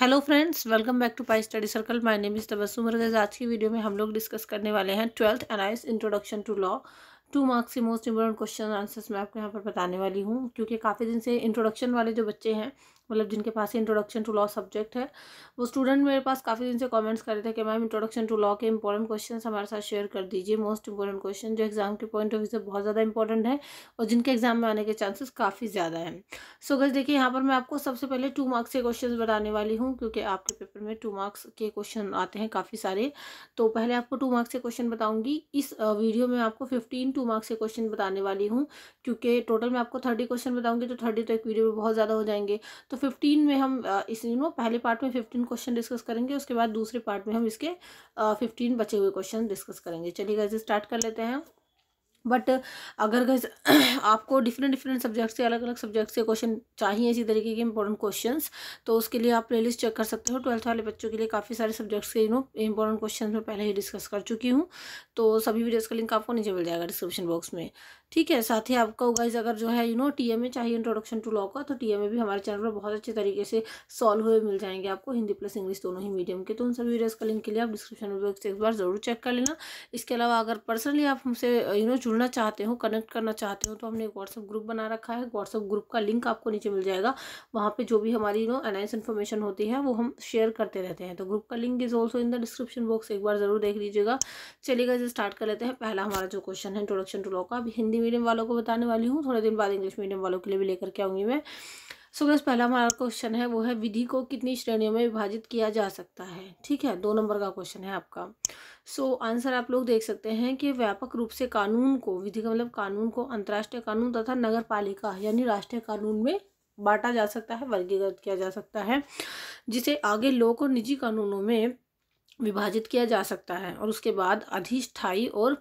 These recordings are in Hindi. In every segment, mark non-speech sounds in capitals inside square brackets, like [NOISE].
hello friends welcome back to pi study circle my name is Tabassum रगज आज की वीडियो में हम लोग डिस्कस करने वाले हैं twelfth NIOS introduction to law two marks के मोस्ट इंपॉर्टेंट क्वेश्चन आंसर्स मैं आपको यहाँ पर बताने वाली हूँ क्योंकि काफ़ी दिन से इंट्रोडक्शन वाले जो बच्चे हैं मतलब जिनके पास इंट्रोडक्शन टू लॉ सब्जेक्ट है वो स्टूडेंट मेरे पास काफ़ी दिन से कमेंट्स कर रहे थे कि मैम इंट्रोडक्शन टू लॉ के इंपॉर्टेंट क्वेश्चन हमारे साथ शेयर कर दीजिए मोस्ट इंपॉर्टेंट क्वेश्चन जो एग्जाम के पॉइंट ऑफ व्यू से बहुत ज़्यादा इंपॉर्टेंट है और जिनके एग्जाम में आने के चांसेस काफ़ी ज़्यादा हैं सो गज देखिए यहाँ पर मैं आपको सबसे पहले टू मार्क्स के क्वेश्चन बताने वाली हूँ क्योंकि आपके पेपर में टू मार्क्स के क्वेश्चन आते हैं काफ़ी सारे तो पहले आपको टू मार्क्स के क्वेश्चन बताऊँगी इस वीडियो में आपको फिफ्टीन टू मार्क्स के क्वेश्चन बताने वाली हूँ क्योंकि टोटल मैं आपको थर्टी क्वेश्चन बताऊँगी तो थर्टी तो एक वीडियो में बहुत ज़्यादा हो जाएंगे तो तो फिफ्टीन में हम इस यू नो पहले पार्ट में फिफ्टीन क्वेश्चन डिस्कस करेंगे उसके बाद दूसरे पार्ट में हम इसके फिफ्टीन बचे हुए क्वेश्चन डिस्कस करेंगे चलिए गाइज स्टार्ट कर लेते हैं बट अगर गैस [CLEARS THROAT] आपको डिफरेंट डिफरेंट सब्जेक्ट से अलग अलग सब्जेक्ट से क्वेश्चन चाहिए इसी तरीके के इंपॉर्टेंट क्वेश्चंस तो उसके लिए आप प्लेलिस्ट चेक कर सकते हो ट्वेल्थ वाले बच्चों के लिए काफ़ी सारे सब्जेक्ट्स के यू नो इंपॉर्टेंट क्वेश्चन मैं पहले ही डिस्कस कर चुकी हूँ तो सभी वीडियोज़ का लिंक आपको नीचे मिल जाएगा डिस्क्रिप्शन बॉक्स में ठीक है साथ ही आपका गाइज अगर जो है यू नो टी ए चाहिए इंट्रोडक्शन टू लॉ का तो टी ए भी हमारे चैनल पर बहुत अच्छे तरीके से सॉल्व हुए मिल जाएंगे आपको हिंदी प्लस इंग्लिश दोनों ही मीडियम के तो उन सभी वीडियोज़ का लिंक के लिए आप डिस्क्रिप्शन में एक बार ज़रूर चेक कर लेना इसके अलावा अगर पर्सनली आप हमसे यू नो जुड़ना चाहते हो कनेक्ट करना चाहते हो तो हमने एक व्हाट्सअप ग्रुप बना रखा है व्हाट्सअप ग्रुप का लिंक आपको नीचे मिल जाएगा वहाँ पर जो भी हमारी यू नो अनाइस इन्फॉर्मेशन होती है वो हम शेयर करते रहते हैं तो ग्रुप का link is also in the description box एक बार ज़रूर देख लीजिएगा चलिएगा जो स्टार्ट कर लेते हैं पहला हमारा जो क्वेश्चन है इंट्रोडक्शन टू लॉ का अभी हिंदी हिंदी मीडियम वालों को बताने वाली हूँ थोड़े दिन बाद इंग्लिश मीडियम वालों के लिए भी लेकर के आऊँगी मैं सो so, गैस पहला हमारा क्वेश्चन है वो है विधि को कितनी श्रेणियों में विभाजित किया जा सकता है ठीक है दो नंबर का क्वेश्चन है आपका सो so, आंसर आप लोग देख सकते हैं कि व्यापक रूप से कानून को विधि का मतलब कानून को अंतर्राष्ट्रीय कानून तथा नगर पालिका यानी राष्ट्रीय कानून में बांटा जा सकता है वर्गीकृत किया जा सकता है जिसे आगे लोक और निजी कानूनों में विभाजित किया जा सकता है और उसके बाद अधिष्ठाई और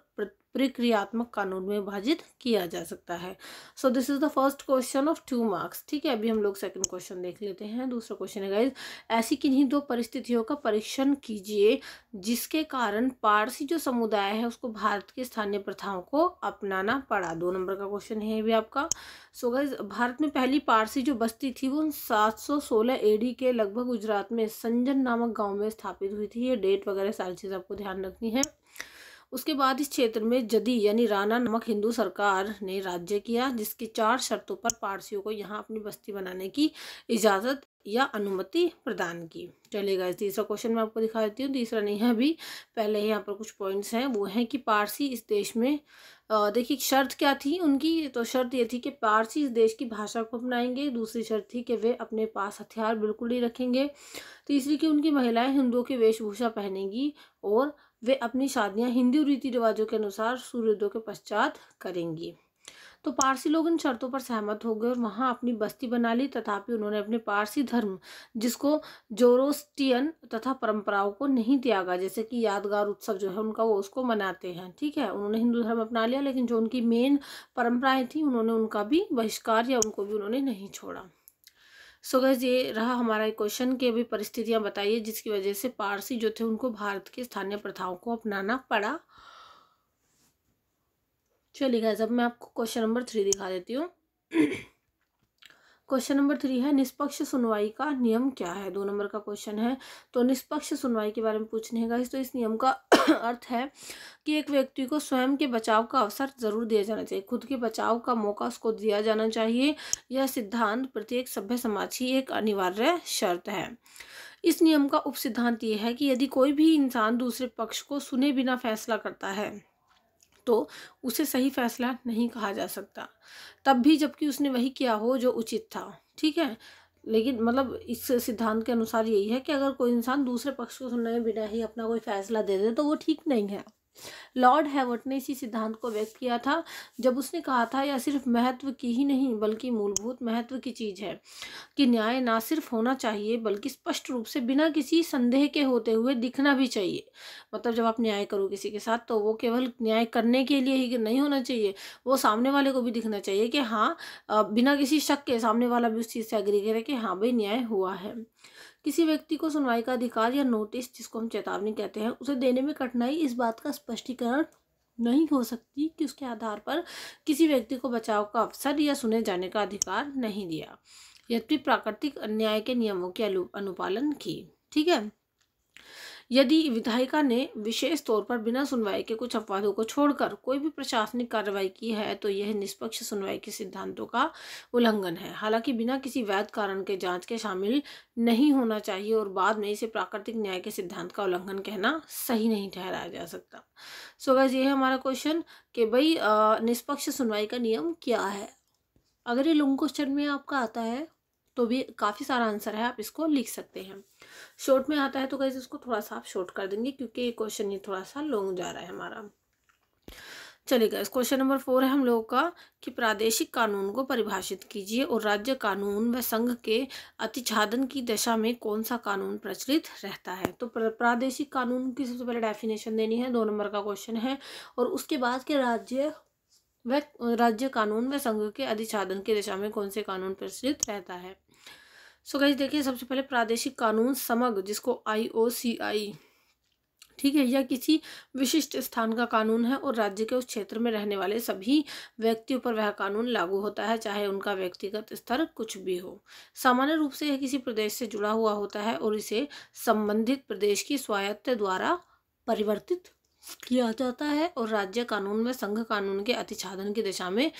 प्रक्रियात्मक कानून में विभाजित किया जा सकता है so this is the first question of two marks ठीक है अभी हम लोग सेकंड क्वेश्चन देख लेते हैं दूसरा क्वेश्चन है गाइज ऐसी किन्हीं दो परिस्थितियों का परीक्षण कीजिए जिसके कारण पारसी जो समुदाय है उसको भारत की स्थानीय प्रथाओं को अपनाना पड़ा दो नंबर का क्वेश्चन है भी आपका सो so गाइज भारत में पहली पारसी जो बस्ती थी वो सात सौ सोलह एडी के लगभग गुजरात में संजन नामक गाँव में स्थापित हुई थी ये डेट वगैरह सारी चीज़ आपको ध्यान रखनी है उसके बाद इस क्षेत्र में जदी यानी राणा नमक हिंदू सरकार ने राज्य किया जिसकी चार शर्तों पर पारसियों को यहाँ अपनी बस्ती बनाने की इजाज़त या अनुमति प्रदान की चलेगा इस तीसरा क्वेश्चन मैं आपको दिखा देती हूँ तीसरा नहीं है अभी पहले ही यहाँ पर कुछ पॉइंट्स हैं वो हैं कि पारसी इस देश में देखिए शर्त क्या थी उनकी तो शर्त ये थी कि पारसी इस देश की भाषा को अपनाएंगे दूसरी शर्त थी कि वे अपने पास हथियार बिल्कुल ही रखेंगे तीसरी कि उनकी महिलाएं हिंदुओं की वेशभूषा पहनेंगी और वे अपनी शादियां हिंदू रीति रिवाजों के अनुसार सूर्योदय के पश्चात करेंगी तो पारसी लोग इन शर्तों पर सहमत हो गए और वहाँ अपनी बस्ती बना ली तथापि उन्होंने अपने पारसी धर्म जिसको जोरोस्टियन तथा परंपराओं को नहीं त्यागा जैसे कि यादगार उत्सव जो है उनका वो उसको मनाते हैं ठीक है उन्होंने हिंदू धर्म अपना लिया लेकिन जो उनकी मेन परंपराएं थी उन्होंने उनका भी बहिष्कार या उनको भी उन्होंने नहीं छोड़ा सो गैस ये रहा हमारा क्वेश्चन कि अभी परिस्थितियाँ बताइए जिसकी वजह से पारसी जो थे उनको भारत की स्थानीय प्रथाओं को अपनाना पड़ा चलिए गैस अब मैं आपको क्वेश्चन नंबर थ्री दिखा देती हूँ क्वेश्चन नंबर थ्री है निष्पक्ष सुनवाई का नियम क्या है दो नंबर का क्वेश्चन है तो निष्पक्ष सुनवाई के बारे में पूछने का इस तो इस नियम का [COUGHS] अर्थ है कि एक व्यक्ति को स्वयं के बचाव का अवसर जरूर दिया जाना चाहिए खुद के बचाव का मौका उसको दिया जाना चाहिए यह सिद्धांत प्रत्येक सभ्य समाज की एक अनिवार्य शर्त है इस नियम का उप सिद्धांत यह है कि यदि कोई भी इंसान दूसरे पक्ष को सुने बिना फैसला करता है तो उसे सही फैसला नहीं कहा जा सकता तब भी जबकि उसने वही किया हो जो उचित था ठीक है लेकिन मतलब इस सिद्धांत के अनुसार यही है कि अगर कोई इंसान दूसरे पक्ष को सुनने में बिना ही अपना कोई फैसला दे दे तो वो ठीक नहीं है लॉर्ड हैवर्ट ने इसी सिद्धांत को व्यक्त किया था जब उसने कहा था यह सिर्फ महत्व की ही नहीं बल्कि मूलभूत महत्व की चीज़ है कि न्याय ना सिर्फ होना चाहिए बल्कि स्पष्ट रूप से बिना किसी संदेह के होते हुए दिखना भी चाहिए मतलब जब आप न्याय करो किसी के साथ तो वो केवल न्याय करने के लिए ही नहीं होना चाहिए वो सामने वाले को भी दिखना चाहिए कि हाँ बिना किसी शक के सामने वाला भी उस चीज़ से अग्री करे कि हाँ भाई न्याय हुआ है किसी व्यक्ति को सुनवाई का अधिकार या नोटिस जिसको हम चेतावनी कहते हैं उसे देने में कठिनाई इस बात का स्पष्टीकरण नहीं हो सकती कि उसके आधार पर किसी व्यक्ति को बचाव का अवसर या सुने जाने का अधिकार नहीं दिया यद्यपि प्राकृतिक अन्याय के नियमों के अनुपालन की ठीक है यदि विधायिका ने विशेष तौर पर बिना सुनवाई के कुछ अपवादों को छोड़कर कोई भी प्रशासनिक कार्रवाई की है तो यह निष्पक्ष सुनवाई के सिद्धांतों का उल्लंघन है हालांकि बिना किसी वैध कारण के जांच के शामिल नहीं होना चाहिए और बाद में इसे प्राकृतिक न्याय के सिद्धांत का उल्लंघन कहना सही नहीं ठहराया जा सकता सो so, ये है हमारा क्वेश्चन कि भाई निष्पक्ष सुनवाई का नियम क्या है अगर ये लॉन्ग क्वेश्चन में आपका आता है तो भी काफ़ी सारा आंसर है आप इसको लिख सकते हैं शॉर्ट में आता है तो गाइज इसको थोड़ा सा आप शॉर्ट कर देंगे क्योंकि ये क्वेश्चन ये थोड़ा सा लॉन्ग जा रहा है हमारा चलिए गाइज क्वेश्चन नंबर फोर है हम लोगों का कि प्रादेशिक कानून को परिभाषित कीजिए और राज्य कानून व संघ के अतिछादन की दशा में कौन सा कानून प्रचलित रहता है तो प्रादेशिक कानून की सबसे पहले डेफिनेशन देनी है दो नंबर का क्वेश्चन है और उसके बाद के राज्य वह राज्य कानून व संघ के अधिछादन की दिशा में कौन से कानून प्रचलित रहता है सो गई देखिए सबसे पहले प्रादेशिक कानून समग्र जिसको आई ओ सी आई ठीक है यह किसी विशिष्ट स्थान का कानून है और राज्य के उस क्षेत्र में रहने वाले सभी व्यक्तियों पर वह कानून लागू होता है चाहे उनका व्यक्तिगत स्तर कुछ भी हो सामान्य रूप से यह किसी प्रदेश से जुड़ा हुआ होता है और इसे संबंधित प्रदेश की स्वायत्त द्वारा परिवर्तित किया जाता है और राज्य कानून में संघ कानून के अतिछादन की दिशा में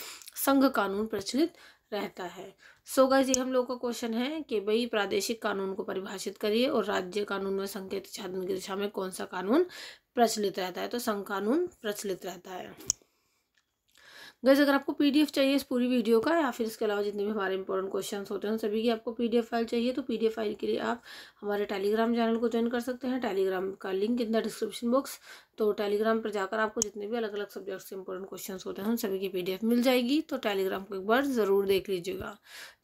संघ कानून प्रचलित रहता है सोगा जी हम लोगों का क्वेश्चन है कि भाई प्रादेशिक कानून को परिभाषित करिए और राज्य कानून में संकेत छात्र की दिशा में कौन सा कानून प्रचलित रहता है तो संघ कानून प्रचलित रहता है गैस अगर आपको पीडीएफ चाहिए इस पूरी वीडियो का या फिर इसके अलावा जितने भी हमारे इंपॉर्टेंट क्वेश्चन होते हैं सभी की आपको पीडीएफ फाइल चाहिए तो पीडीएफ फाइल के लिए आप हमारे टेलीग्राम चैनल को ज्वाइन कर सकते हैं टेलीग्राम का link in the description box तो टेलीग्राम पर जाकर आपको जितने भी अलग अलग सब्जेक्ट से इंपॉर्टेंट क्वेश्चन होते हैं उन सभी की पीडीएफ मिल जाएगी तो टेलीग्राम को एक बार ज़रूर देख लीजिएगा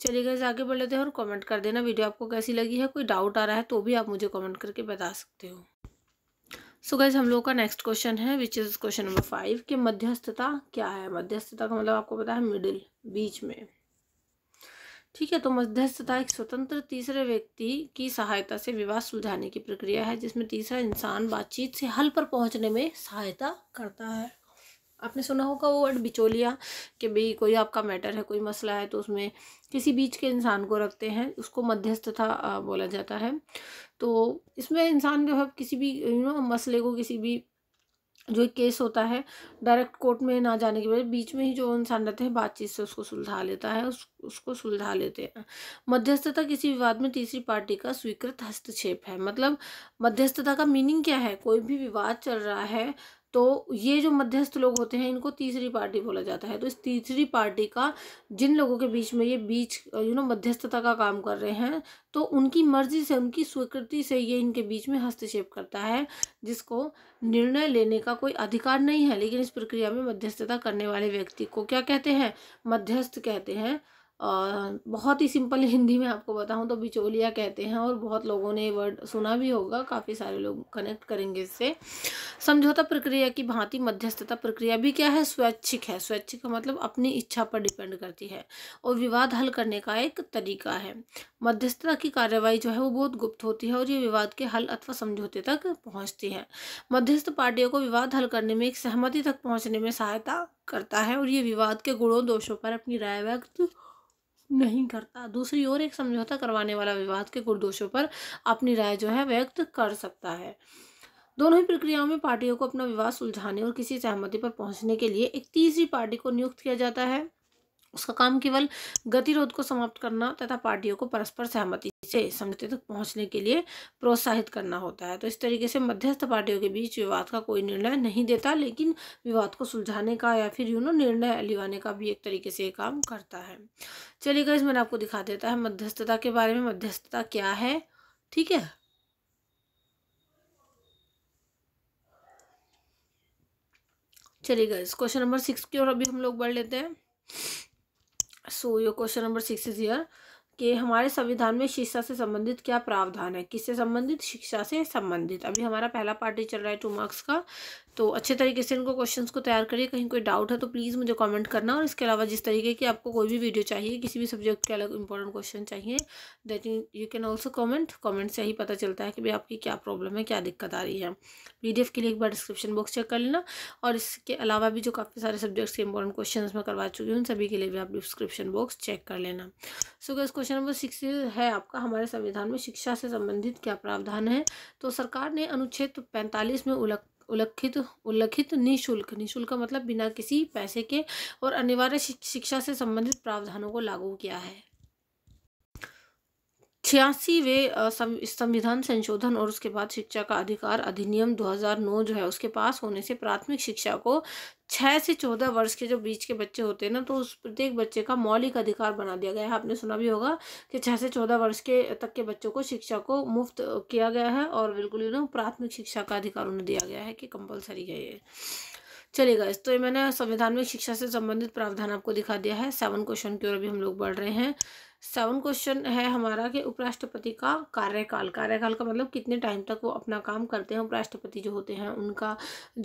चलिए गैस आगे बढ़ लेते हैं और कॉमेंट कर देना वीडियो आपको कैसी लगी है कोई डाउट आ रहा है तो भी आप मुझे कॉमेंट करके बता सकते हो सो गाइज हम लोग का नेक्स्ट क्वेश्चन है which is question number five कि मध्यस्थता क्या है मध्यस्थता का मतलब आपको पता है मिडिल बीच में ठीक है तो मध्यस्थता एक स्वतंत्र तीसरे व्यक्ति की सहायता से विवाद सुलझाने की प्रक्रिया है जिसमें तीसरा इंसान बातचीत से हल पर पहुंचने में सहायता करता है आपने सुना होगा वो वर्ड बिचौलिया कि भाई कोई आपका मैटर है कोई मसला है तो उसमें किसी बीच के इंसान को रखते हैं उसको मध्यस्थता बोला जाता है तो इसमें इंसान जो है किसी भी यू नो मसले को किसी भी जो एक केस होता है डायरेक्ट कोर्ट में ना जाने के बजाय बीच में ही जो इंसान रहते हैं बातचीत से उसको सुलझा लेता है उस उसको सुलझा लेते हैं मध्यस्थता किसी विवाद में तीसरी पार्टी का स्वीकृत हस्तक्षेप है मतलब मध्यस्थता का मीनिंग क्या है कोई भी विवाद चल रहा है तो ये जो मध्यस्थ लोग होते हैं इनको तीसरी पार्टी बोला जाता है तो इस तीसरी पार्टी का जिन लोगों के बीच में ये बीच यू नो मध्यस्थता का काम कर रहे हैं तो उनकी मर्जी से उनकी स्वीकृति से ये इनके बीच में हस्तक्षेप करता है जिसको निर्णय लेने का कोई अधिकार नहीं है लेकिन इस प्रक्रिया में मध्यस्थता करने वाले व्यक्ति को क्या कहते हैं मध्यस्थ कहते हैं बहुत ही सिंपल हिंदी में आपको बताऊं तो बिचौलिया कहते हैं और बहुत लोगों ने ये वर्ड सुना भी होगा काफ़ी सारे लोग कनेक्ट करेंगे इससे समझौता प्रक्रिया की भांति मध्यस्थता प्रक्रिया भी क्या है स्वैच्छिक है स्वैच्छिक का मतलब अपनी इच्छा पर डिपेंड करती है और विवाद हल करने का एक तरीका है मध्यस्थता की कार्यवाही जो है वो बहुत गुप्त होती है और ये विवाद के हल अथवा समझौते तक पहुँचती है मध्यस्थ पार्टियों को विवाद हल करने में एक सहमति तक पहुँचने में सहायता करता है और ये विवाद के गुणों दोषों पर अपनी राय व्यक्त नहीं करता दूसरी ओर एक समझौता करवाने वाला विवाद के गुरदोषों पर अपनी राय जो है व्यक्त कर सकता है दोनों ही प्रक्रियाओं में पार्टियों को अपना विवाद सुलझाने और किसी सहमति पर पहुंचने के लिए एक तीसरी पार्टी को नियुक्त किया जाता है उसका काम केवल गतिरोध को समाप्त करना तथा पार्टियों को परस्पर सहमति से संगति तक पहुंचने के लिए प्रोत्साहित करना होता है तो इस तरीके से मध्यस्थ पार्टियों के बीच विवाद का कोई निर्णय नहीं देता लेकिन विवाद को सुलझाने का या फिर यूनो निर्णय लिवाने का भी एक तरीके से काम करता है चलिएगा इसमें आपको दिखा देता है मध्यस्थता के बारे में मध्यस्थता क्या है ठीक है चलिए इस क्वेश्चन नंबर सिक्स की ओर अभी हम लोग बढ़ लेते हैं so your question number six is here कि हमारे संविधान में शिक्षा से संबंधित क्या प्रावधान है किससे संबंधित शिक्षा से संबंधित अभी हमारा पहला पार्ट चल रहा है टू मार्क्स का तो अच्छे तरीके से इनको क्वेश्चंस को तैयार करिए कहीं कोई डाउट है तो प्लीज़ मुझे कमेंट करना और इसके अलावा जिस तरीके की आपको कोई भी वीडियो चाहिए किसी भी सब्जेक्ट के अलग इंपॉर्टेंट क्वेश्चन चाहिए that you can also comment comment से ही पता चलता है कि भाई आपकी क्या प्रॉब्लम है क्या दिक्कत आ रही है पी के लिए एक बार डिस्क्रिप्शन बॉक्स चेक कर लेना और इसके अलावा भी जो काफ़ी सारे सब्जेक्ट्स के इंपॉर्टेंट क्वेश्चन मैं करवा चुकी हूँ उन सभी के लिए भी आप डिस्क्रिप्शन बॉक्स चेक कर लेना so guess question number six है आपका हमारे संविधान में शिक्षा से संबंधित क्या प्रावधान है तो सरकार ने अनुच्छेद पैंतालीस में उलग उल्लिखित उल्लिखित निःशुल्क निःशुल्क मतलब बिना किसी पैसे के और अनिवार्य शिक्षा से संबंधित प्रावधानों को लागू किया है छियासीवे संविधान संशोधन और उसके बाद शिक्षा का अधिकार अधिनियम 2009 जो है उसके पास होने से प्राथमिक शिक्षा को छः से चौदह वर्ष के जो बीच के बच्चे होते हैं ना तो उस प्रत्येक बच्चे का मौलिक अधिकार बना दिया गया है आपने सुना भी होगा कि छः से चौदह वर्ष के तक के बच्चों को शिक्षा को मुफ्त किया गया है और बिल्कुल यू प्राथमिक शिक्षा का अधिकार उन्हें दिया गया है कि कंपलसरी है ये चलेगा इस तो ये मैंने संविधान में शिक्षा से संबंधित प्रावधान आपको दिखा दिया है सेवन क्वेश्चन की ओर अभी हम लोग बढ़ रहे हैं सेवन क्वेश्चन है हमारा कि उपराष्ट्रपति का कार्यकाल कार्यकाल का मतलब कितने टाइम तक वो अपना काम करते हैं उपराष्ट्रपति जो होते हैं उनका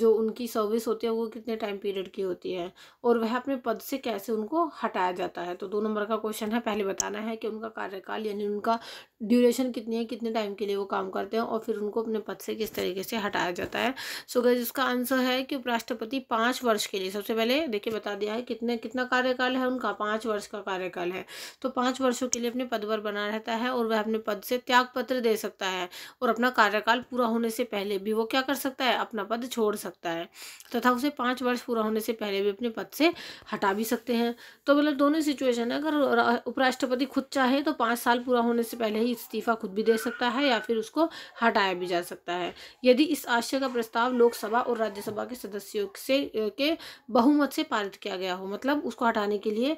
जो उनकी सर्विस होती है वो कितने टाइम पीरियड की होती है और वह अपने पद से कैसे उनको हटाया जाता है तो दो नंबर का क्वेश्चन है पहले बताना है कि उनका कार्यकाल यानी उनका ड्यूरेशन कितनी है कितने टाइम के लिए वो काम करते हैं और फिर उनको अपने पद से किस तरीके से हटाया जाता है सो so, इसका आंसर है कि उपराष्ट्रपति पाँच वर्ष के लिए सबसे पहले देखिए बता दिया है कितने कितना कार्यकाल है उनका पाँच वर्ष का कार्यकाल है तो पाँच वर्षों के लिए अपने पद पर बना रहता है और वह अपने पद से त्याग पत्र दे सकता है और अपना कार्यकाल पूरा होने से पहले भी वो क्या कर सकता है अपना पद छोड़ सकता है तथा उसे पाँच वर्ष पूरा होने से पहले भी अपने पद से हटा भी सकते हैं तो मतलब दोनों सिचुएशन है अगर उपराष्ट्रपति खुद चाहे तो पाँच साल पूरा होने से पहले ही इस्तीफा खुद भी दे सकता है या फिर उसको हटाया भी जा सकता है यदि इस आशय का प्रस्ताव लोकसभा और राज्यसभा के सदस्यों से के बहुमत से पारित किया गया हो मतलब उसको हटाने के लिए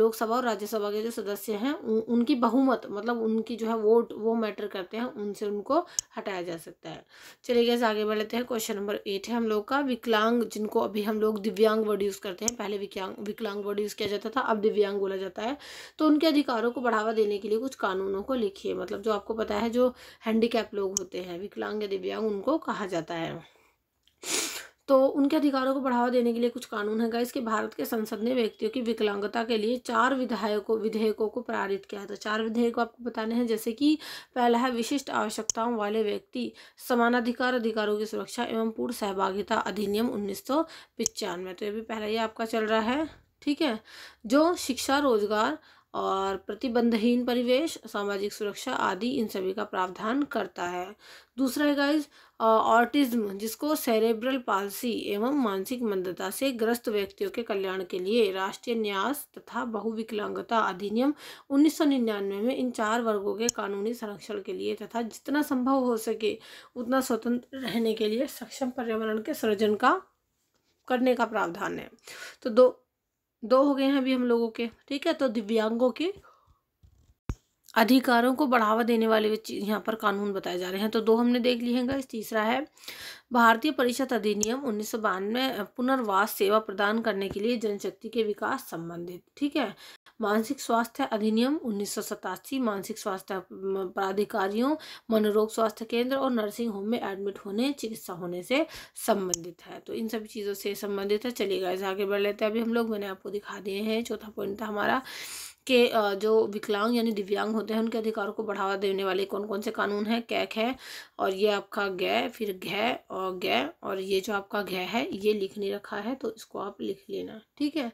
लोकसभा और राज्यसभा के जो सदस्य हैं उनकी बहुमत मतलब उनकी जो है वोट वो मैटर करते हैं उनसे उनको हटाया जा सकता है चलिए गैस आगे बढ़ लेते हैं क्वेश्चन नंबर एट है हम लोग का विकलांग जिनको अभी हम लोग दिव्यांग वर्ड यूज़ करते हैं पहले विकलांग विकलांग वर्ड यूज़ किया जाता था अब दिव्यांग बोला जाता है तो उनके अधिकारों को बढ़ावा देने के लिए कुछ कानूनों को लेकर देखिए मतलब जो आपको पता है जो हैंडीकैप लोग होते हैं विकलांग या दिव्यांग उनको कहा जाता है तो उनके अधिकारों को बढ़ावा देने के लिए कुछ कानून है गाइस कि भारत के संसद ने व्यक्तियों की विकलांगता के लिए चार विधायकों विधेयकों को पारित किया है तो चार विधेयक आपको बताने हैं जैसे कि पहला है विशिष्ट आवश्यकताओं वाले व्यक्ति समानाधिकार अधिकारों की सुरक्षा एवं पूर्ण सहभागिता अधिनियम उन्नीस तो ये भी पहला ही आपका चल रहा है ठीक है जो शिक्षा रोजगार और प्रतिबंधहीन परिवेश सामाजिक सुरक्षा आदि इन सभी का प्रावधान करता है दूसरा है गाइज ऑटिज्म जिसको सेरेब्रल पालसी एवं मानसिक मंदता से ग्रस्त व्यक्तियों के कल्याण के लिए राष्ट्रीय न्यास तथा बहुविकलांगता अधिनियम 1999 में इन चार वर्गों के कानूनी संरक्षण के लिए तथा जितना संभव हो सके उतना स्वतंत्र रहने के लिए सक्षम पर्यावरण के सृजन का करने का प्रावधान है तो दो दो हो गए हैं अभी हम लोगों के ठीक है तो दिव्यांगों के अधिकारों को बढ़ावा देने वाले यहाँ पर कानून बताए जा रहे हैं तो दो हमने देख लिए हैं गैस तीसरा है भारतीय परिषद अधिनियम उन्नीस पुनर्वास सेवा प्रदान करने के लिए जनशक्ति के विकास संबंधित ठीक है मानसिक स्वास्थ्य अधिनियम उन्नीस मानसिक स्वास्थ्य प्राधिकारियों मनोरोग स्वास्थ्य केंद्र और नर्सिंग होम में एडमिट होने चिकित्सा होने से संबंधित है तो इन सभी चीज़ों से संबंधित है चलिए गाइस आगे बढ़ लेते हैं अभी हम लोग मैंने आपको दिखा दिए हैं चौथा पॉइंट था हमारा के जो विकलांग यानी दिव्यांग होते हैं उनके अधिकारों को बढ़ावा देने वाले कौन कौन से कानून हैं कैक है और ये आपका गै फिर घै और गै और ये जो आपका घै है ये लिख नहीं रखा है तो इसको आप लिख लेना ठीक है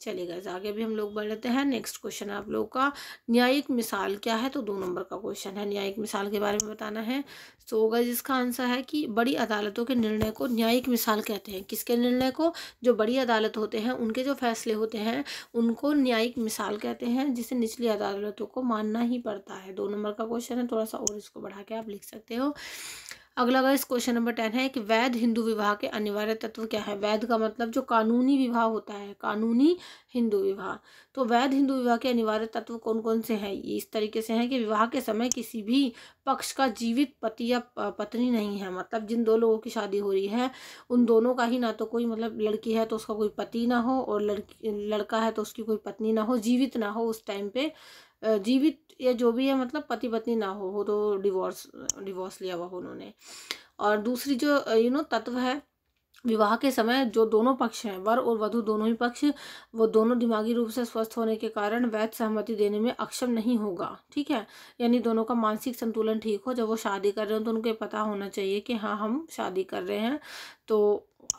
चलेगा आगे भी हम लोग बढ़ लेते हैं नेक्स्ट क्वेश्चन है आप लोगों का न्यायिक मिसाल क्या है तो दो नंबर का क्वेश्चन है न्यायिक मिसाल के बारे में बताना है तो होगा जिसका आंसर है कि बड़ी अदालतों के निर्णय को न्यायिक मिसाल कहते हैं किसके निर्णय को जो बड़ी अदालत होते हैं उनके जो फैसले होते हैं उनको न्यायिक मिसाल कहते हैं हैं जिसे निचली अदालतों को मानना ही पड़ता है दो नंबर का क्वेश्चन है थोड़ा सा और इसको बढ़ा के आप लिख सकते हो अगला वाइज क्वेश्चन नंबर टेन है कि वैध हिंदू विवाह के अनिवार्य तत्व क्या है वैध का मतलब जो कानूनी विवाह होता है कानूनी हिंदू विवाह तो वैध हिंदू विवाह के अनिवार्य तत्व कौन कौन से हैं ये इस तरीके से हैं कि विवाह के समय किसी भी पक्ष का जीवित पति या पत्नी नहीं है मतलब जिन दो लोगों की शादी हो रही है उन दोनों का ही ना तो कोई मतलब लड़की है तो उसका कोई पति ना हो और लड़की लड़का है तो उसकी कोई पत्नी ना हो जीवित ना हो उस टाइम पे जीवित या जो भी है मतलब पति पत्नी ना हो हो तो डिवोर्स डिवोर्स लिया हुआ हो उन्होंने और दूसरी जो यू नो तत्व है विवाह के समय जो दोनों पक्ष हैं वर और वधु दोनों ही पक्ष वो दोनों दिमागी रूप से स्वस्थ होने के कारण वैध सहमति देने में अक्षम नहीं होगा ठीक है यानी दोनों का मानसिक संतुलन ठीक हो जब वो शादी कर रहे हो तो उनको पता होना चाहिए कि हाँ हम शादी कर रहे हैं तो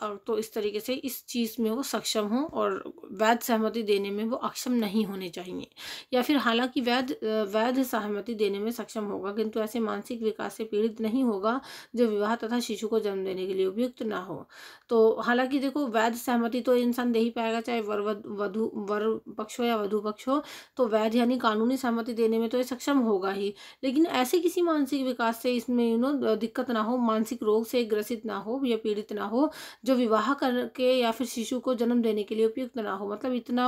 और तो इस तरीके से इस चीज़ में वो सक्षम हो और वैध सहमति देने में वो अक्षम नहीं होने चाहिए या फिर हालांकि वैध वैध सहमति देने में सक्षम होगा किंतु ऐसे मानसिक विकास से पीड़ित नहीं होगा जो विवाह तथा शिशु को जन्म देने के लिए उपयुक्त ना हो तो हालांकि देखो वैध सहमति तो इंसान दे ही पाएगा चाहे वर वधु वर पक्ष हो या वधु पक्ष हो तो वैध यानी कानूनी सहमति देने में तो ये सक्षम होगा ही लेकिन ऐसे किसी मानसिक विकास से इसमें यू नो दिक्कत ना हो मानसिक रोग से ग्रसित ना हो या पीड़ित ना हो जो विवाह करके या फिर शिशु को जन्म देने के लिए उपयुक्त ना हो मतलब इतना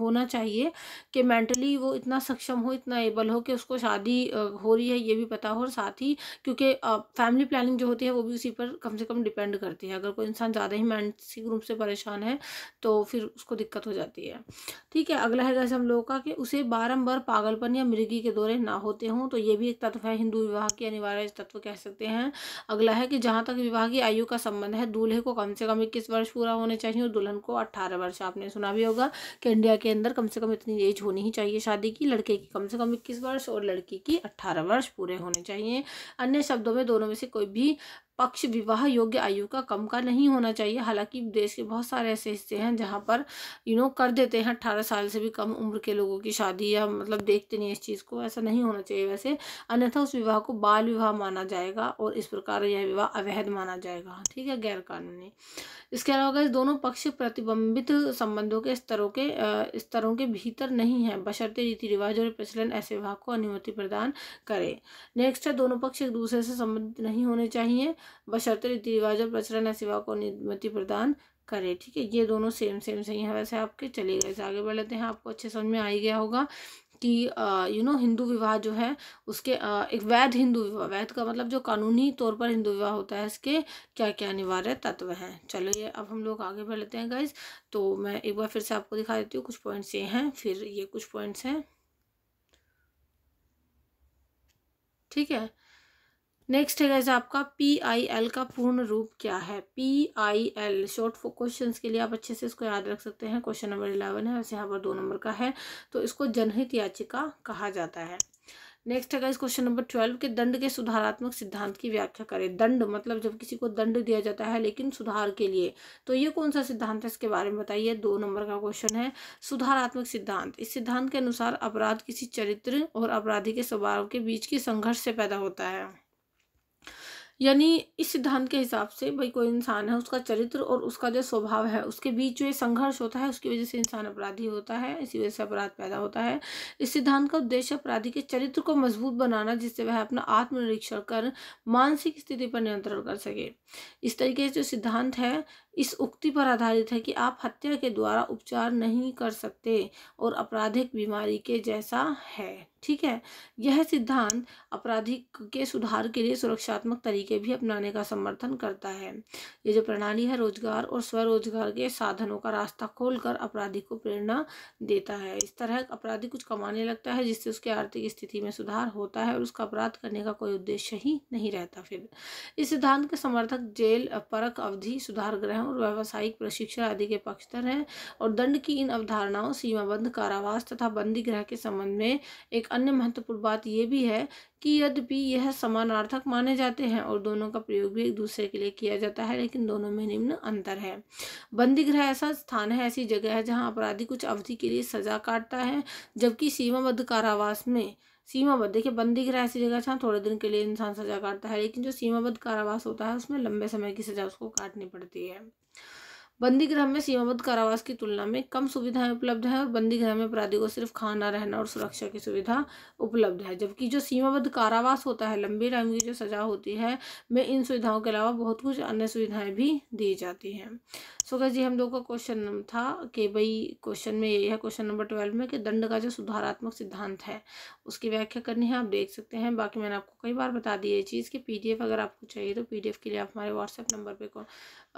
होना चाहिए कि मेंटली वो इतना सक्षम हो इतना एबल हो कि उसको शादी हो रही है ये भी पता हो और साथ ही क्योंकि फैमिली प्लानिंग जो होती है वो भी उसी पर कम से कम डिपेंड करती है अगर कोई इंसान ज़्यादा ही मानसिक रूप से परेशान है तो फिर उसको दिक्कत हो जाती है ठीक है अगला है जैसे हम लोगों का कि उसे बारम्बार पागलपन या मृगी के दौरे ना होते हों तो ये भी एक तत्व है हिंदू विवाह की अनिवार्य तत्व कह सकते हैं अगला है कि जहाँ तक विवाह की आयु का संबंध है दूल्हे को कम से कम इक्कीस वर्ष पूरा होने चाहिए और दुल्हन को अट्ठारह वर्ष आपने सुना भी होगा कि इंडिया के अंदर कम से कम इतनी एज होनी ही चाहिए शादी की लड़के की कम से कम इक्कीस वर्ष और लड़की की अट्ठारह वर्ष पूरे होने चाहिए अन्य शब्दों में दोनों में से कोई भी पक्ष विवाह योग्य आयु का कम का नहीं होना चाहिए हालांकि देश के बहुत सारे ऐसे हिस्से हैं जहाँ पर यू नो कर देते हैं अट्ठारह साल से भी कम उम्र के लोगों की शादी या मतलब देखते नहीं इस चीज़ को ऐसा नहीं होना चाहिए वैसे अन्यथा उस विवाह को बाल विवाह माना जाएगा और इस प्रकार यह विवाह अवैध माना जाएगा ठीक है गैर कानूनी इसके अलावा इस दोनों पक्ष प्रतिबंबित संबंधों के स्तरों के स्तरों के भीतर नहीं है बशर्ते रीति रिवाज और प्रचलन ऐसे विवाह को अनुमति प्रदान करें नेक्स्ट है दोनों पक्ष एक दूसरे से संबंधित नहीं होने चाहिए बशर्ते रीति रिवाज और प्रचलन सेवा को अनुमति प्रदान करे ठीक है ये दोनों सेम सेम सही हैं वैसे आपके चले गए आगे बढ़ लेते हैं आपको अच्छे समझ में आ ही गया होगा कि यू नो हिंदू विवाह जो है उसके आ, एक वैध हिंदू विवाह वैध का मतलब जो कानूनी तौर पर हिंदू विवाह होता है इसके क्या क्या अनिवार्य तत्व हैं चलो ये अब हम लोग आगे बढ़ लेते हैं गाइज तो मैं एक बार फिर से आपको दिखा देती हूँ कुछ पॉइंट्स ये हैं फिर ये कुछ पॉइंट्स हैं ठीक है नेक्स्ट है गैस आपका पी आई एल का पूर्ण रूप क्या है P I L short question के लिए आप अच्छे से इसको याद रख सकते हैं क्वेश्चन नंबर इलेवन है वैसे यहाँ पर दो नंबर का है तो इसको जनहित याचिका कहा जाता है नेक्स्ट है गाइस क्वेश्चन नंबर ट्वेल्व के दंड के सुधारात्मक सिद्धांत की व्याख्या करें दंड मतलब जब किसी को दंड दिया जाता है लेकिन सुधार के लिए तो ये कौन सा सिद्धांत है इसके बारे में बताइए दो नंबर का क्वेश्चन है सुधारात्मक सिद्धांत इस सिद्धांत के अनुसार अपराध किसी चरित्र और अपराधी के स्वभाव के बीच की संघर्ष से पैदा होता है यानी इस सिद्धांत के हिसाब से भाई कोई इंसान है उसका चरित्र और उसका जो स्वभाव है उसके बीच जो संघर्ष होता है उसकी वजह से इंसान अपराधी होता है इसी वजह से अपराध पैदा होता है इस सिद्धांत का उद्देश्य अपराधी के चरित्र को मजबूत बनाना जिससे वह अपना आत्मनिरीक्षण कर मानसिक स्थिति पर नियंत्रण कर सके इस तरीके से जो सिद्धांत है इस उक्ति पर आधारित है कि आप हत्या के द्वारा उपचार नहीं कर सकते और आपराधिक बीमारी के जैसा है ठीक है यह सिद्धांत आपराधिक के सुधार के लिए सुरक्षात्मक तरीके भी अपनाने का समर्थन करता है ये जो प्रणाली है रोजगार और स्वरोजगार के साधनों का रास्ता खोलकर अपराधी को प्रेरणा देता है इस तरह अपराधी कुछ कमाने लगता है जिससे उसकी आर्थिक स्थिति में सुधार होता है और उसका अपराध करने का कोई उद्देश्य ही नहीं रहता फिर इस सिद्धांत के समर्थक जेल परक अवधि सुधार ग्रह और व्यावसायिक प्रशिक्षण आदि के पक्षधर हैं और दंड की इन अवधारणाओं सीमाबद्ध कारावास तथा बंदी ग्रह के संबंध में एक अन्य महत्वपूर्ण बात यह भी है कि यद्यपि यह समानार्थक माने जाते हैं और दोनों का प्रयोग भी एक दूसरे के लिए किया जाता है लेकिन दोनों में निम्न अंतर है बंदी ग्रह ऐसा स्थान है ऐसी जगह है जहाँ अपराधी कुछ अवधि के लिए सजा काटता है जबकि सीमाबद्ध कारावास में सीमाबद्ध देखिए बंदी गृह ऐसी जगह जहाँ थोड़े दिन के लिए इंसान सजा काटता है लेकिन जो सीमाबद्ध कारावास होता है उसमें लंबे समय की सजा उसको काटनी पड़ती है बंदी गृह में सीमाबद्ध कारावास की तुलना में कम सुविधाएं उपलब्ध है और बंदी गृह में अपराधी को सिर्फ खाना रहना और सुरक्षा की सुविधा उपलब्ध है जबकि जो सीमाबद्ध कारावास होता है लंबी टाइम की जो सजा होती है में इन सुविधाओं के अलावा बहुत कुछ अन्य सुविधाएं भी दी जाती हैं सो so, जी हम लोग का क्वेश्चन था कि भाई क्वेश्चन में ये है क्वेश्चन नंबर ट्वेल्व में कि दंड का जो सुधारात्मक सिद्धांत है उसकी व्याख्या करनी है आप देख सकते हैं बाकी मैंने आपको कई बार बता दी ये चीज़ कि पीडीएफ अगर आपको चाहिए तो पीडीएफ के लिए आप हमारे व्हाट्सएप नंबर पर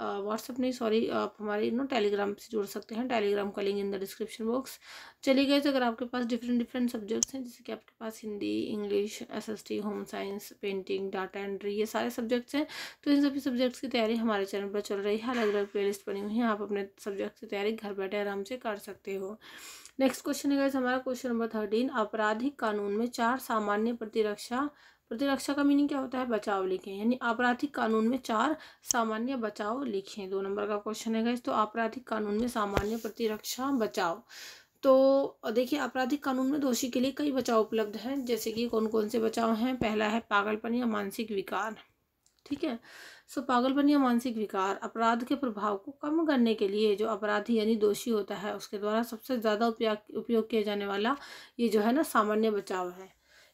व्हाट्सएप नहीं सॉरी आप हमारे नो टेलीग्राम से जुड़ सकते हैं टेलीग्राम का link in the description box चले गए तो अगर आपके पास डिफरेंट डिफरेंट सब्जेक्ट्स हैं जैसे कि आपके पास हिंदी इंग्लिश एस home science painting data entry ये सारे सब्जेक्ट्स हैं तो इन सभी सब्जेक्ट्स की तैयारी हमारे चैनल पर चल रही है अलग अलग प्ले लिस्ट बनी हुई हैं आप अपने सब्जेक्ट की तैयारी घर बैठे आराम से कर सकते हो नेक्स्ट क्वेश्चन है हमारा क्वेश्चन नंबर थर्टीन आपराधिक कानून में चार सामान्य प्रतिरक्षा प्रतिरक्षा का मीनिंग क्या होता है बचाव लिखें यानी आपराधिक कानून में चार सामान्य बचाव लिखें दो नंबर का क्वेश्चन है इस तो आपराधिक कानून में सामान्य प्रतिरक्षा बचाव तो देखिए आपराधिक कानून में दोषी के लिए कई बचाव उपलब्ध हैं जैसे कि कौन कौन से बचाव हैं पहला है पागलपन या मानसिक विकार ठीक है सो पागलपन या मानसिक विकार अपराध के प्रभाव को कम करने के लिए जो अपराधी यानी दोषी होता है उसके द्वारा सबसे ज़्यादा उपयोग किया जाने वाला ये जो है ना सामान्य बचाव है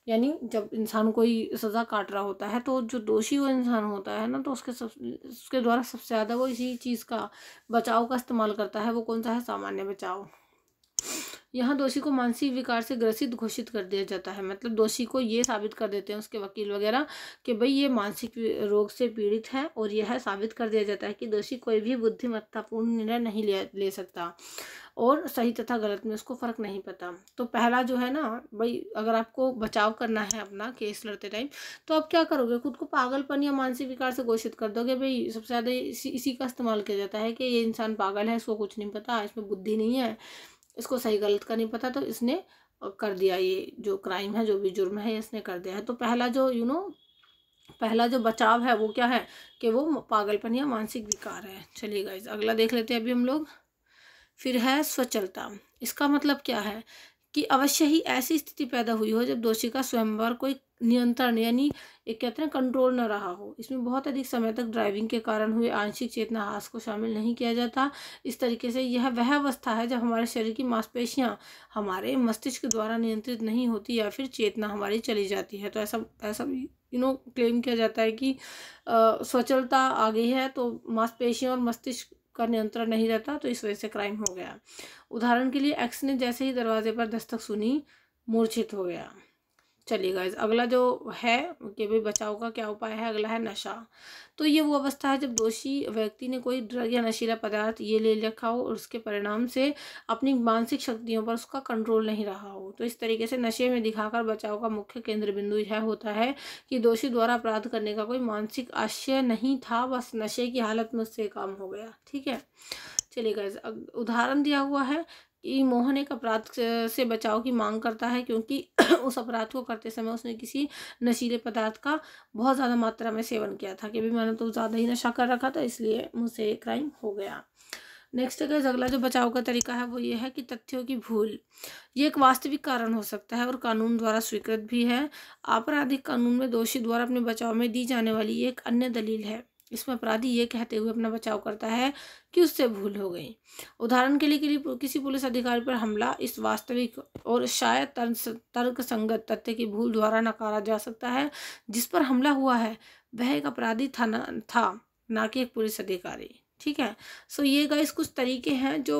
यानी जब इंसान कोई सज़ा काट रहा होता है तो जो दोषी वो इंसान होता है ना तो उसके सब उसके द्वारा सबसे ज़्यादा वो इसी चीज़ का बचाव का इस्तेमाल करता है वो कौन सा है सामान्य बचाव यहाँ दोषी को मानसिक विकार से ग्रसित घोषित कर दिया जाता है मतलब दोषी को ये साबित कर देते हैं उसके वकील वगैरह कि भाई ये मानसिक रोग से पीड़ित है और यह साबित कर दिया जाता है कि दोषी कोई भी बुद्धिमत्तापूर्ण निर्णय नहीं ले, ले सकता और सही तथा गलत में उसको फ़र्क नहीं पता तो पहला जो है ना भाई अगर आपको बचाव करना है अपना केस लड़ते टाइम तो आप क्या करोगे खुद को पागलपन या मानसिक विकार से घोषित कर दोगे भाई सबसे ज़्यादा इसी इसी का इस्तेमाल किया जाता है कि ये इंसान पागल है इसको कुछ नहीं पता इसमें बुद्धि नहीं है इसको सही गलत का नहीं पता तो इसने कर दिया ये जो क्राइम है जो भी जुर्म है इसने कर दिया है तो पहला जो यू you नो know, पहला जो बचाव है वो क्या है कि वो पागलपन या मानसिक विकार है चलिए गाइज अगला देख लेते हैं अभी हम लोग फिर है स्वचलता इसका मतलब क्या है कि अवश्य ही ऐसी स्थिति पैदा हुई हो जब दोषी का स्वयंवर कोई नियंत्रण यानी एक कहते हैं कंट्रोल न रहा हो इसमें बहुत अधिक समय तक ड्राइविंग के कारण हुए आंशिक चेतना हास को शामिल नहीं किया जाता इस तरीके से यह वह अवस्था है जब हमारे शरीर की मांसपेशियां हमारे मस्तिष्क द्वारा नियंत्रित नहीं होती या फिर चेतना हमारी चली जाती है तो ऐसा ऐसा यू नो क्लेम किया जाता है कि स्वचलता आ गई है तो मांसपेशियाँ और मस्तिष्क का नियंत्रण नहीं रहता तो इस वजह से क्राइम हो गया उदाहरण के लिए एक्स ने जैसे ही दरवाजे पर दस्तक सुनी मूर्छित हो गया चलिए गाइज अगला जो है कि भाई बचाव का क्या उपाय है अगला है नशा तो ये वो अवस्था है जब दोषी व्यक्ति ने कोई ड्रग या नशीला पदार्थ ये ले रखा हो और उसके परिणाम से अपनी मानसिक शक्तियों पर उसका कंट्रोल नहीं रहा हो तो इस तरीके से नशे में दिखाकर बचाव का मुख्य केंद्र बिंदु यह होता है कि दोषी द्वारा अपराध करने का कोई मानसिक आशय नहीं था बस नशे की हालत में उससे काम हो गया ठीक है चलिए गाइज उदाहरण दिया हुआ है ई मोहन एक अपराध से बचाव की मांग करता है क्योंकि [CLEARS THROAT] उस अपराध को करते समय उसने किसी नशीले पदार्थ का बहुत ज़्यादा मात्रा में सेवन किया था कि भाई मैंने तो ज़्यादा ही नशा कर रखा था इसलिए मुझसे क्राइम हो गया नेक्स्ट अगर अगला जो बचाव का तरीका है वो ये है कि तथ्यों की भूल ये एक वास्तविक कारण हो सकता है और कानून द्वारा स्वीकृत भी है आपराधिक कानून में दोषी द्वारा अपने बचाव में दी जाने वाली एक अन्य दलील है इसमें अपराधी ये कहते हुए अपना बचाव करता है कि उससे भूल हो गई उदाहरण के लिए किसी पुलिस अधिकारी पर हमला इस वास्तविक और शायद तर्क संगत तथ्य की भूल द्वारा नकारा जा सकता है जिस पर हमला हुआ है वह एक अपराधी था ना था ना कि एक पुलिस अधिकारी ठीक है सो so, ये गाइस कुछ तरीके हैं जो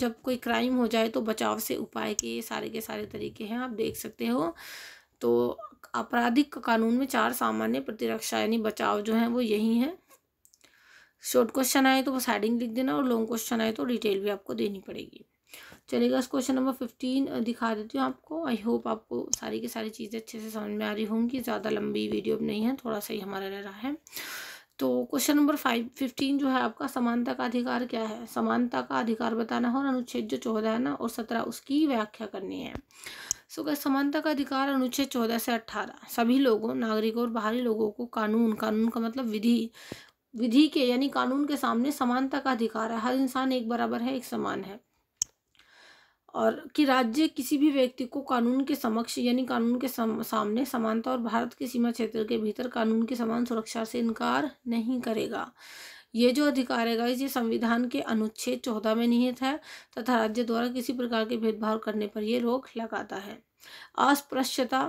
जब कोई क्राइम हो जाए तो बचाव से उपाय के सारे के सारे तरीके हैं आप देख सकते हो तो आपराधिक कानून में चार सामान्य प्रतिरक्षा यानी बचाव जो हैं वो यही हैं शॉर्ट क्वेश्चन आए तो बस हेडिंग लिख देना और लॉन्ग क्वेश्चन आए तो डिटेल भी आपको देनी पड़ेगी चलेगा इस क्वेश्चन नंबर फिफ्टीन दिखा देती हूँ आपको आई होप आपको सारी की सारी चीज़ें अच्छे से समझ में आ रही होंगी ज़्यादा लंबी वीडियो नहीं है थोड़ा सा ही हमारा रह रहा है तो क्वेश्चन नंबर फाइव फिफ्टीन जो है आपका समानता का अधिकार क्या है समानता का अधिकार बताना हो और अनुच्छेद जो चौदह है ना और सत्रह उसकी व्याख्या करनी है सो क्या समानता का अधिकार अनुच्छेद चौदह से अट्ठारह सभी लोगों नागरिकों और बाहरी लोगों को कानून कानून का मतलब विधि विधि के यानी कानून के सामने समानता का अधिकार है हर इंसान एक बराबर है एक समान है और कि राज्य किसी भी व्यक्ति को कानून के समक्ष यानी कानून के सम, सामने समानता और भारत के सीमा क्षेत्र के भीतर कानून के समान सुरक्षा से इनकार नहीं करेगा ये जो अधिकार है ये संविधान के अनुच्छेद चौदह में निहित है तथा राज्य द्वारा किसी प्रकार के भेदभाव करने पर यह रोक लगाता है अस्पृश्यता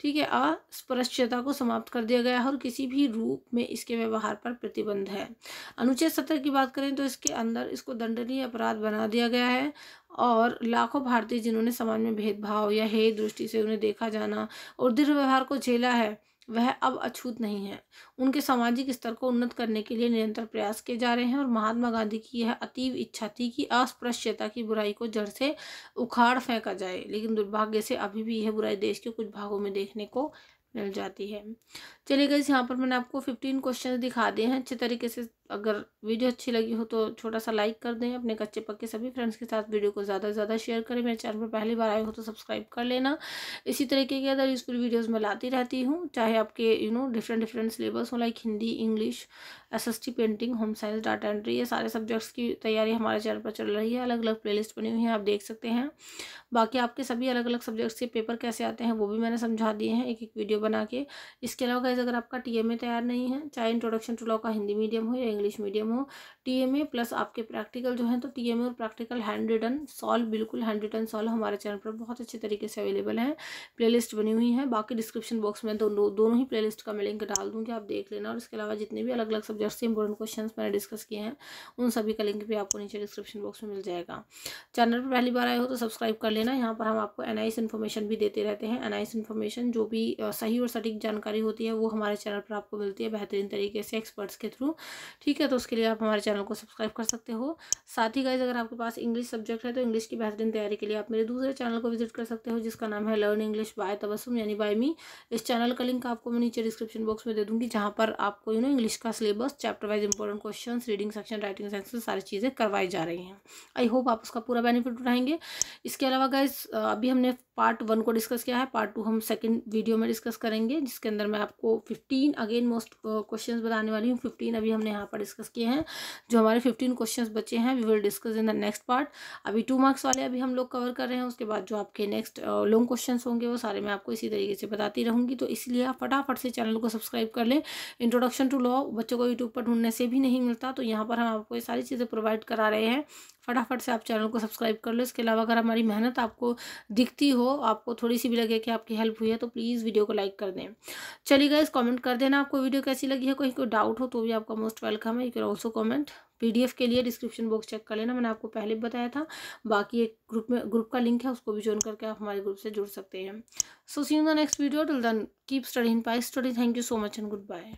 ठीक है अस्पृश्यता को समाप्त कर दिया गया है और किसी भी रूप में इसके व्यवहार पर प्रतिबंध है अनुच्छेद सत्र की बात करें तो इसके अंदर इसको दंडनीय अपराध बना दिया गया है और लाखों भारतीय जिन्होंने समाज में भेदभाव या हे दृष्टि से उन्हें देखा जाना और दुर्व्यवहार को झेला है वह अब अछूत नहीं है उनके सामाजिक स्तर को उन्नत करने के लिए निरंतर प्रयास किए जा रहे हैं और महात्मा गांधी की यह अतीव इच्छा थी कि अस्पृश्यता की बुराई को जड़ से उखाड़ फेंका जाए लेकिन दुर्भाग्य से अभी भी यह बुराई देश के कुछ भागों में देखने को मिल जाती है चलिए गई यहाँ पर मैंने आपको फिफ्टीन क्वेश्चन दिखा दिए हैं अच्छे तरीके से अगर वीडियो अच्छी लगी हो तो छोटा सा लाइक कर दें अपने कच्चे पक्के सभी फ्रेंड्स के साथ वीडियो को ज़्यादा से ज़्यादा शेयर करें मेरे चैनल पर पहली बार आए हो तो सब्सक्राइब कर लेना इसी तरीके के अदर यूज़फुल वीडियोज़ में लाती रहती हूँ चाहे आपके you know different different syllabus हो लाइक हिंदी इंग्लिश एस painting home science data entry ये सारे सब्जेक्ट्स की तैयारी हमारे चैनल पर चल रही है अलग अलग लिस्ट बनी हुई है आप देख सकते हैं बाकी आपके सभी अलग अलग सब्जेक्ट्स के पेपर कैसे आते हैं वो भी मैंने समझा दिए हैं एक एक वीडियो बना के इसके अलावा अगर आपका टी तैयार नहीं है चाहे इंट्रोडक्शन टू लॉ का हिंदी मीडियम हो या इंग्लिश मीडियम हो टीएमए प्लस आपके प्रैक्टिकल जो हैं तो टीएमए और प्रैक्टिकल हैंड रिटन सॉल्व बिल्कुल हैंड रिटन सॉल्व हमारे चैनल पर बहुत अच्छे तरीके से अवेलेबल हैं प्लेलिस्ट बनी हुई है बाकी डिस्क्रिप्शन बॉक्स में दोनों दोनों ही प्लेलिस्ट का मैं लिंक डाल दूँगी आप देख लेना और इसके अलावा जितने भी अलग अलग सब्जेक्ट से इंपॉर्टेंट क्वेश्चन मैंने डिस्कस किए हैं उन सभी का लिंक भी आपको नीचे डिस्क्रिप्शन बॉक्स में मिल जाएगा चैनल पर पहली बार आए हो तो सब्सक्राइब कर लेना यहाँ पर हम आपको एन आई भी देते रहते हैं एन आई जो भी सही और सटीक जानकारी होती है वो हमारे चैनल पर आपको मिलती है बेहतरीन तरीके से एक्सपर्ट्स के थ्रू ठीक है तो उसके लिए आप हमारे चैनल चैनल को सब्सक्राइब कर सकते हो साथ ही गाइज अगर आपके पास इंग्लिश सब्जेक्ट है तो इंग्लिश की बेहतरीन तैयारी के लिए आप मेरे दूसरे चैनल को विजिट कर सकते हो जिसका नाम है लर्न इंग्लिश बाय तबसुम यानी बाय मी इस चैनल का लिंक आपको मैं नीचे डिस्क्रिप्शन बॉक्स में दे दूँगी जहाँ पर आपको यू नो इंग्लिश का syllabus chapter wise important question reading section writing section सारी चीज़ें करवाई जा रही हैं आई होप आप उसका पूरा बेनिफिट उठाएंगे इसके अलावा गाइज अभी हमने पार्ट वन को डिस्कस किया है पार्ट टू हम सेकेंड वीडियो में डिस्कस करेंगे जिसके अंदर मैं आपको फिफ्टीन अगेन मोस्ट क्वेश्चन बताने वाली हूँ फिफ्टीन अभी हमने यहाँ पर डिस्कस किए हैं जो हमारे फिफ्टीन क्वेश्चन बचे हैं we will discuss in the next part अभी टू मार्क्स वाले अभी हम लोग कवर कर रहे हैं उसके बाद जो आपके नेक्स्ट लॉन्ग क्वेश्चन होंगे वो सारे मैं आपको इसी तरीके से बताती रहूँगी तो इसलिए आप फटाफट से चैनल को सब्सक्राइब कर लें इंट्रोडक्शन टू लॉ बच्चों को यूट्यूब पर ढूंढने से भी नहीं मिलता तो यहाँ पर हम आपको ये सारी चीज़ें प्रोवाइड करा रहे हैं फटाफट से आप चैनल को सब्सक्राइब कर लो इसके अलावा अगर हमारी मेहनत आपको दिखती हो आपको थोड़ी सी भी लगे कि आपकी हेल्प हुई है तो प्लीज़ वीडियो को लाइक कर दें चलिए गाइज कमेंट कर देना आपको वीडियो कैसी लगी है कोई कोई डाउट हो तो भी आपका मोस्ट वेलकम है यू कैन ऑल्सो कॉमेंट पी के लिए डिस्क्रिप्शन बॉक्स चेक कर लेना मैंने आपको पहले भी बताया था बाकी एक ग्रुप में ग्रुप का लिंक है उसको भी ज्वाइन करके आप हमारे ग्रुप से जुड़ सकते हैं so see the next video till then keep studying pi study thank you so much and good bye